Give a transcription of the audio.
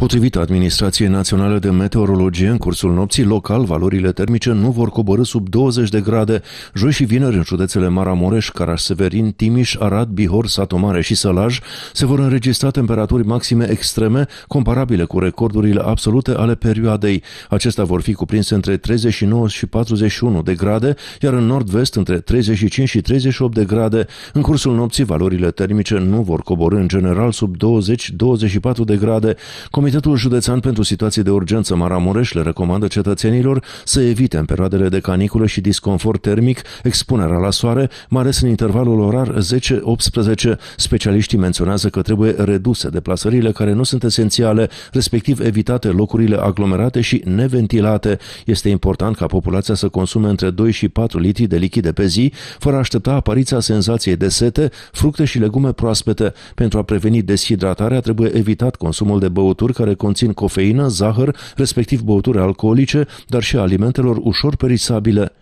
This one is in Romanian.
Potrivit Administrației Naționale de Meteorologie, în cursul nopții local, valorile termice nu vor coborâ sub 20 de grade. Joi și vineri, în județele Maramureș, Caraș-Severin, Timiș, Arad, Bihor, Satomare și Sălaj, se vor înregistra temperaturi maxime extreme, comparabile cu recordurile absolute ale perioadei. Acestea vor fi cuprinse între 39 și 41 de grade, iar în nord-vest între 35 și 38 de grade. În cursul nopții, valorile termice nu vor coborâ în general sub 20-24 de grade. Comis- Comitetul Județean pentru Situații de Urgență Maramureș le recomandă cetățenilor să evite în perioadele de caniculă și disconfort termic expunerea la soare, mai ales în intervalul orar 10-18. Specialiștii menționează că trebuie reduse deplasările care nu sunt esențiale, respectiv evitate locurile aglomerate și neventilate. Este important ca populația să consume între 2 și 4 litri de lichide pe zi, fără a aștepta apariția senzației de sete, fructe și legume proaspete. Pentru a preveni deshidratarea, trebuie evitat consumul de băuturi care conțin cofeină, zahăr, respectiv băuturi alcoolice, dar și alimentelor ușor perisabile.